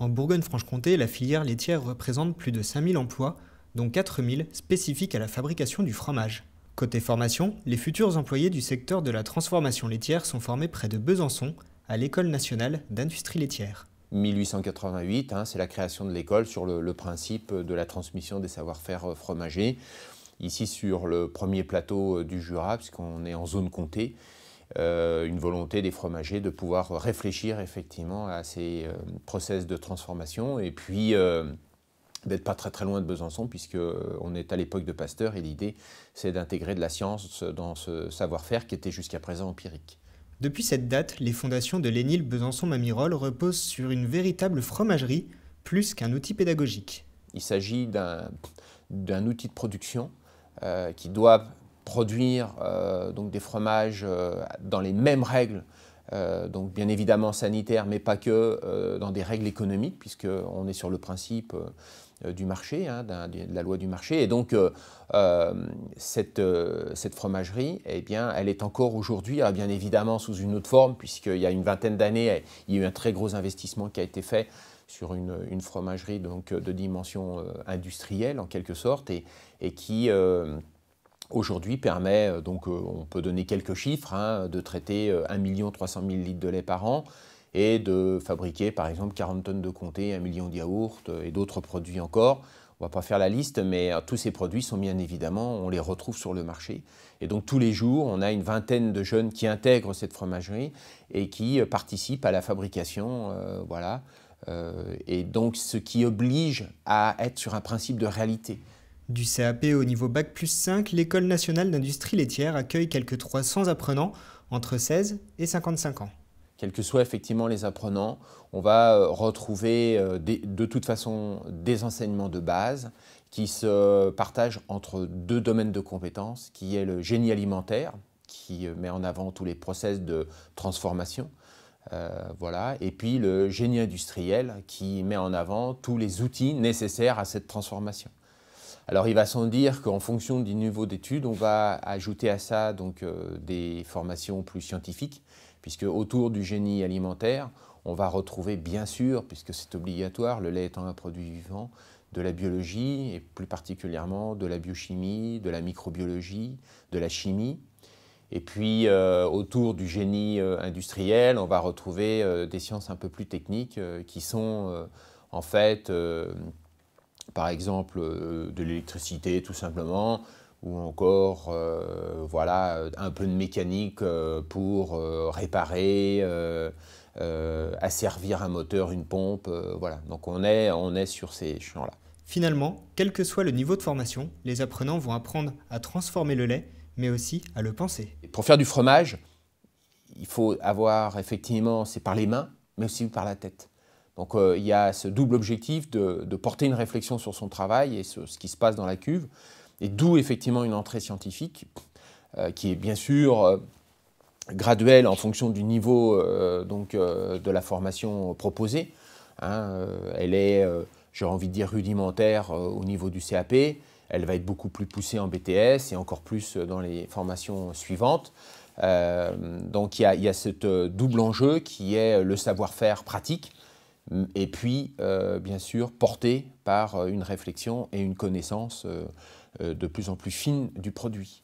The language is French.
En Bourgogne-Franche-Comté, la filière laitière représente plus de 5000 emplois, dont 4000 spécifiques à la fabrication du fromage. Côté formation, les futurs employés du secteur de la transformation laitière sont formés près de Besançon, à l'École nationale d'industrie laitière. 1888, hein, c'est la création de l'école sur le, principe de la transmission des savoir-faire euh, fromagers. Ici sur le premier plateau euh, du Jura, puisqu'on est en zone comté, euh, une volonté des fromagers de pouvoir réfléchir effectivement à ces euh, process de transformation et puis euh, d'être pas très très loin de Besançon puisqu'on est à l'époque de Pasteur et l'idée c'est d'intégrer de la science dans ce savoir-faire qui était jusqu'à présent empirique. Depuis cette date, les fondations de l'Énil Besançon-Mamirol reposent sur une véritable fromagerie plus qu'un outil pédagogique. Il s'agit d'un outil de production qui doit produire euh, donc des fromages euh, dans les mêmes règles euh, donc bien évidemment sanitaires, mais pas que, dans des règles économiques, puisqu'on est sur le principe du marché, hein, de la loi du marché. Et donc, cette, cette, fromagerie, et eh bien, elle est encore aujourd'hui, bien évidemment sous une autre forme, puisqu'il y a une vingtaine d'années, il y a eu un très gros investissement qui a été fait sur une, une fromagerie donc, de dimension industrielle, en quelque sorte, et, et qui aujourd'hui permet, euh, donc euh, on peut donner quelques chiffres, hein, de traiter 1 300 000 litres de lait par an et de fabriquer par exemple 40 tonnes de comté, 1 million de yaourts euh, et d'autres produits encore. On ne va pas faire la liste, mais tous ces produits sont bien évidemment, on les retrouve sur le marché. Et donc tous les jours, on a une vingtaine de jeunes qui intègrent cette fromagerie et qui participent à la fabrication. voilà. et donc ce qui oblige à être sur un principe de réalité. Du CAP au niveau Bac plus 5, l'École nationale d'industrie laitière accueille quelques 300 apprenants entre 16 et 55 ans quels que soient effectivement les apprenants, on va euh, retrouver euh, de toute façon des enseignements de base qui se partagent entre deux domaines de compétences, qui est le génie alimentaire, qui euh, met en avant tous les process de transformation, voilà, et puis le génie industriel, qui met en avant tous les outils nécessaires à cette transformation. Alors il va sans dire qu'en fonction du niveau d'études, on va ajouter à ça donc, euh, des formations plus scientifiques, puisque autour du génie alimentaire, on va retrouver bien sûr, puisque c'est obligatoire, le lait étant un produit vivant, de la biologie, et plus particulièrement de la biochimie, de la microbiologie, de la chimie. Et puis, euh, autour du génie euh, industriel, on va retrouver des sciences un peu plus techniques qui sont en fait par exemple euh, de l'électricité tout simplement, ou encore euh, voilà, euh, un peu de mécanique pour réparer, asservir un moteur, une pompe. voilà. Donc on est, on est sur ces champs-là. Finalement, quel que soit le niveau de formation, les apprenants vont apprendre à transformer le lait, mais aussi à le penser. pour faire du fromage, il faut avoir effectivement, c'est par les mains, mais aussi par la tête. Donc euh, il y a ce double objectif de, porter une réflexion sur son travail et ce, ce qui se passe dans la cuve, et d'où effectivement une entrée scientifique euh, qui est bien sûr euh, graduelle en fonction du niveau donc, de la formation proposée. Hein. elle est, j'ai envie de dire, rudimentaire au niveau du CAP, elle va être beaucoup plus poussée en BTS et encore plus dans les formations suivantes. donc il y il y a ce double enjeu qui est le savoir-faire pratique, et puis euh, bien sûr porté par euh, une réflexion et une connaissance euh, de plus en plus fine du produit.